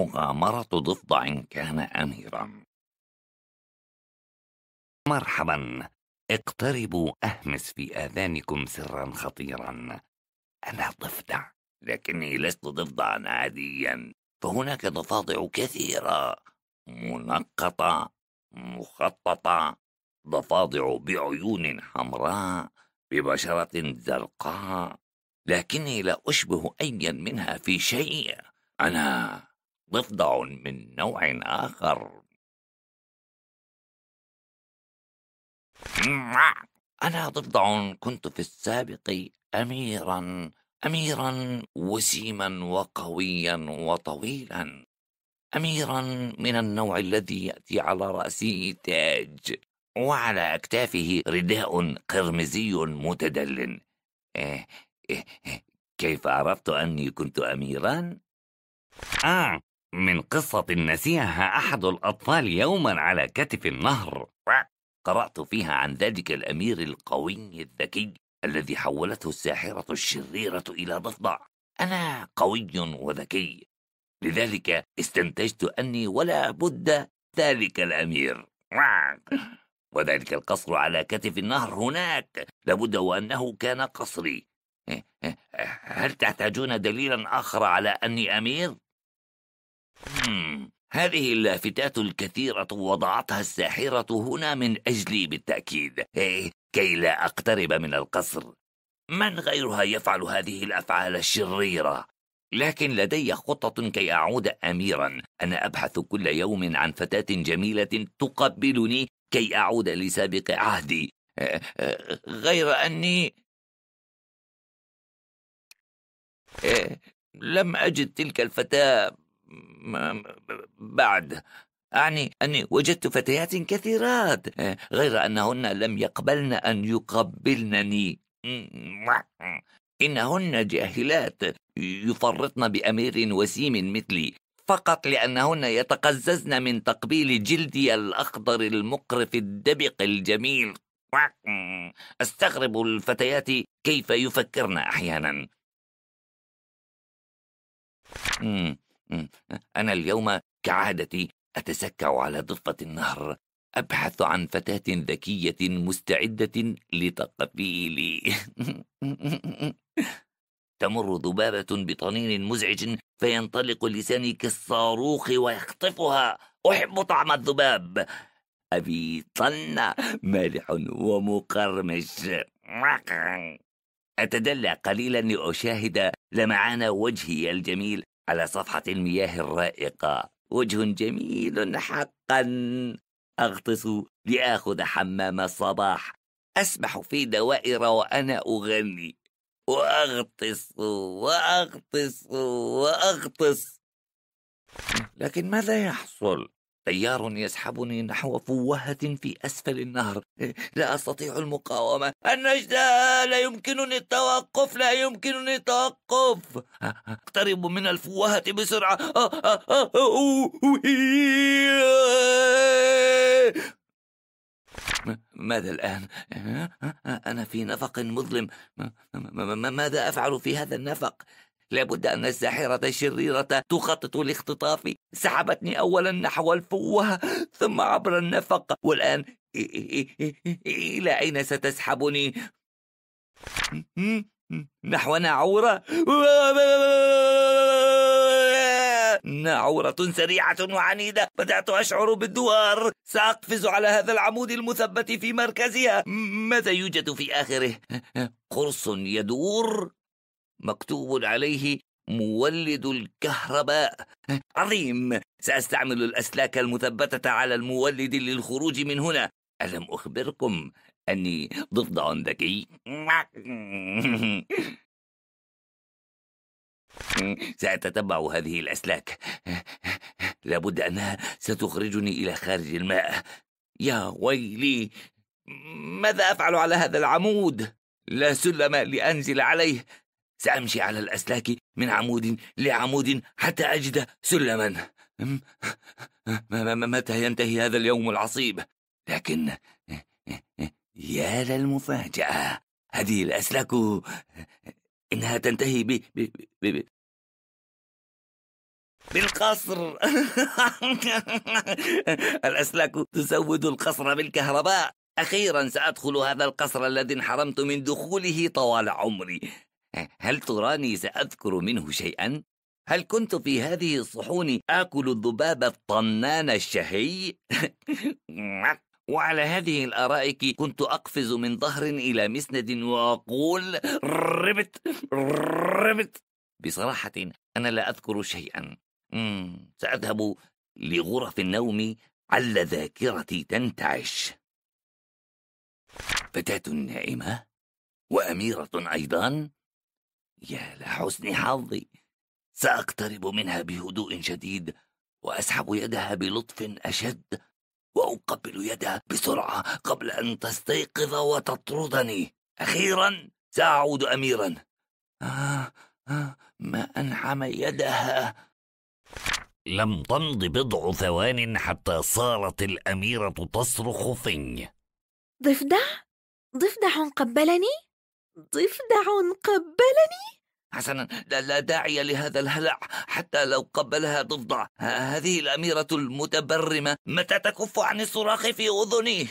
مغامرة ضفدع كان أميرا مرحبا اقتربوا أهمس في آذانكم سرا خطيرا أنا ضفدع لكني لست ضفدعا عاديا فهناك ضفادع كثيرة منقطة مخططة ضفادع بعيون حمراء ببشرة زرقاء لكني لا أشبه أيا منها في شيء أنا ضفدع من نوع آخر أنا ضفدع كنت في السابق أميرا أميرا وسيما وقويا وطويلا أميرا من النوع الذي يأتي على رأسه تاج وعلى أكتافه رداء قرمزي متدل إيه، إيه، إيه، كيف عرفت أني كنت أميرا؟ آه من قصة نسيها أحد الأطفال يوما على كتف النهر قرأت فيها عن ذلك الأمير القوي الذكي الذي حولته الساحرة الشريرة إلى ضفدع أنا قوي وذكي لذلك استنتجت أني ولا بد ذلك الأمير وذلك القصر على كتف النهر هناك لابد وأنه كان قصري إيه، إيه، هل تحتاجون دليلا آخر على أني أمير؟ هذه اللافتات الكثيرة وضعتها الساحرة هنا من أجلي بالتأكيد إيه كي لا أقترب من القصر من غيرها يفعل هذه الأفعال الشريرة؟ لكن لدي خطة كي أعود أميرا أنا أبحث كل يوم عن فتاة جميلة تقبلني كي أعود لسابق عهدي إيه، إيه، غير أني إيه، لم أجد تلك الفتاة بعد أعني أني وجدت فتيات كثيرات آه، غير أنهن لم يقبلن أن يقبلنني إنهن جاهلات يفرطن بأمير وسيم مثلي فقط لأنهن يتقززن من تقبيل جلدي الأخضر المقرف الدبق الجميل أستغرب الفتيات كيف يفكرن أحيانا أنا اليوم كعادتي أتسكع على ضفة النهر أبحث عن فتاة ذكية مستعدة لتقبيلي تمر ذبابة بطنين مزعج فينطلق لساني كالصاروخ ويخطفها أحب طعم الذباب أبي طن مالح ومقرمش أتدلى قليلا لأشاهد لمعان وجهي الجميل على صفحة المياه الرائقة وجه جميل حقا أغطس لآخذ حمام الصباح أسبح في دوائر وأنا أغني وأغطس وأغطس وأغطس لكن ماذا يحصل؟ تيار يسحبني نحو فوهة في أسفل النهر لا أستطيع المقاومة النجدة لا يمكنني التوقف لا يمكنني التوقف أقترب من الفوهة بسرعة ماذا الآن؟ أنا في نفق مظلم ماذا أفعل في هذا النفق؟ لابد أن الساحرة الشريرة تخطط لاختطافي سحبتني أولا نحو الفوة ثم عبر النفق والآن إلى أين ستسحبني؟ نحو ناعورة ناعورة سريعة وعنيدة بدأت أشعر بالدوار سأقفز على هذا العمود المثبت في مركزها ماذا يوجد في آخره؟ قرص يدور مكتوب عليه مولد الكهرباء عظيم سأستعمل الأسلاك المثبتة على المولد للخروج من هنا ألم أخبركم أني ضفدع ذكي سأتتبع هذه الأسلاك لابد أنها ستخرجني إلى خارج الماء يا ويلي ماذا أفعل على هذا العمود؟ لا سلم لأنزل عليه سأمشي على الأسلاك من عمود لعمود حتى أجد سلما متى ينتهي هذا اليوم العصيب لكن يا للمفاجأة هذه الأسلاك إنها تنتهي ب... ب... ب... بالقصر الأسلاك تسود القصر بالكهرباء أخيرا سأدخل هذا القصر الذي انحرمت من دخوله طوال عمري هل تراني سأذكر منه شيئا؟ هل كنت في هذه الصحون آكل الذباب الطنان الشهي؟ وعلى هذه الأرائك كنت أقفز من ظهر إلى مسند وأقول ربت ربت بصراحة أنا لا أذكر شيئا سأذهب لغرف النوم عل ذاكرتي تنتعش فتاة نائمة وأميرة أيضا يا لحسن حظي ساقترب منها بهدوء شديد واسحب يدها بلطف اشد واقبل يدها بسرعه قبل ان تستيقظ وتطردني اخيرا ساعود اميرا آه آه ما انعم يدها لم تمض بضع ثوان حتى صارت الاميره تصرخ فيه ضفدع ضفدع قبلني ضفدع قبلني؟ حسنا لا, لا داعي لهذا الهلع حتى لو قبلها ضفدع هذه الأميرة المتبرمة متى تكف عن الصراخ في أذني؟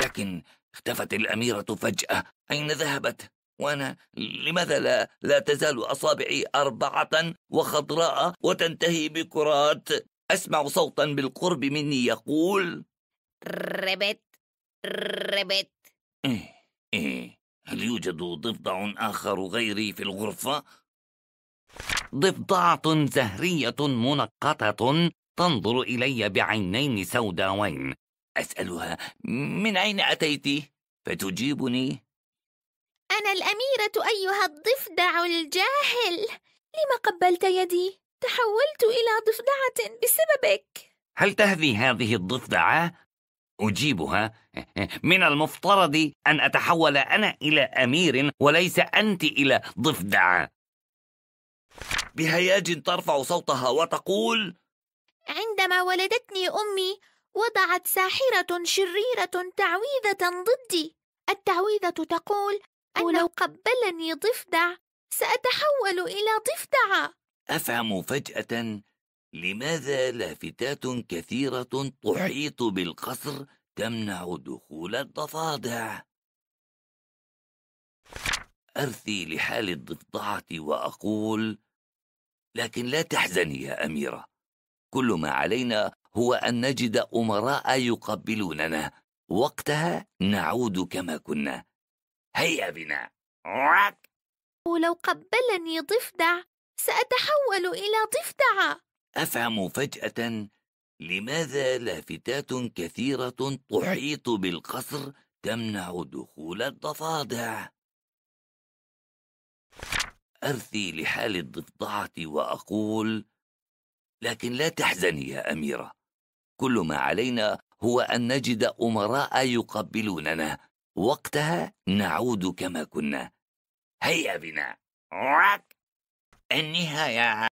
لكن اختفت الأميرة فجأة أين ذهبت؟ وأنا لماذا لا, لا تزال أصابعي أربعة وخضراء وتنتهي بكرات؟ أسمع صوتا بالقرب مني يقول ربت ربت إيه إيه هل يوجد ضفدع آخر غيري في الغرفة؟ ضفدعة زهرية منقطة تنظر إلي بعينين سوداوين أسألها من أين أتيت؟ فتجيبني أنا الأميرة أيها الضفدع الجاهل لما قبلت يدي؟ تحولت إلى ضفدعة بسببك هل تهذي هذه الضفدعة أجيبها من المفترض أن أتحول أنا إلى أمير وليس أنت إلى ضفدع بهياج ترفع صوتها وتقول عندما ولدتني أمي وضعت ساحرة شريرة تعويذة ضدي التعويذة تقول أن لو قبلني ضفدع سأتحول إلى ضفدعة أفهم فجأة لماذا لافتات كثيرة تحيط بالقصر تمنع دخول الضفادع؟ أرثي لحال الضفدعة وأقول: لكن لا تحزني يا أميرة، كل ما علينا هو أن نجد أمراء يقبلوننا، وقتها نعود كما كنا. هيا بنا. ولو قبلني ضفدع سأتحول إلى ضفدعة. افهم فجاه لماذا لافتات كثيره تحيط بالقصر تمنع دخول الضفادع ارثي لحال الضفدعه واقول لكن لا تحزني يا اميره كل ما علينا هو ان نجد امراء يقبلوننا وقتها نعود كما كنا هيا بنا النهايه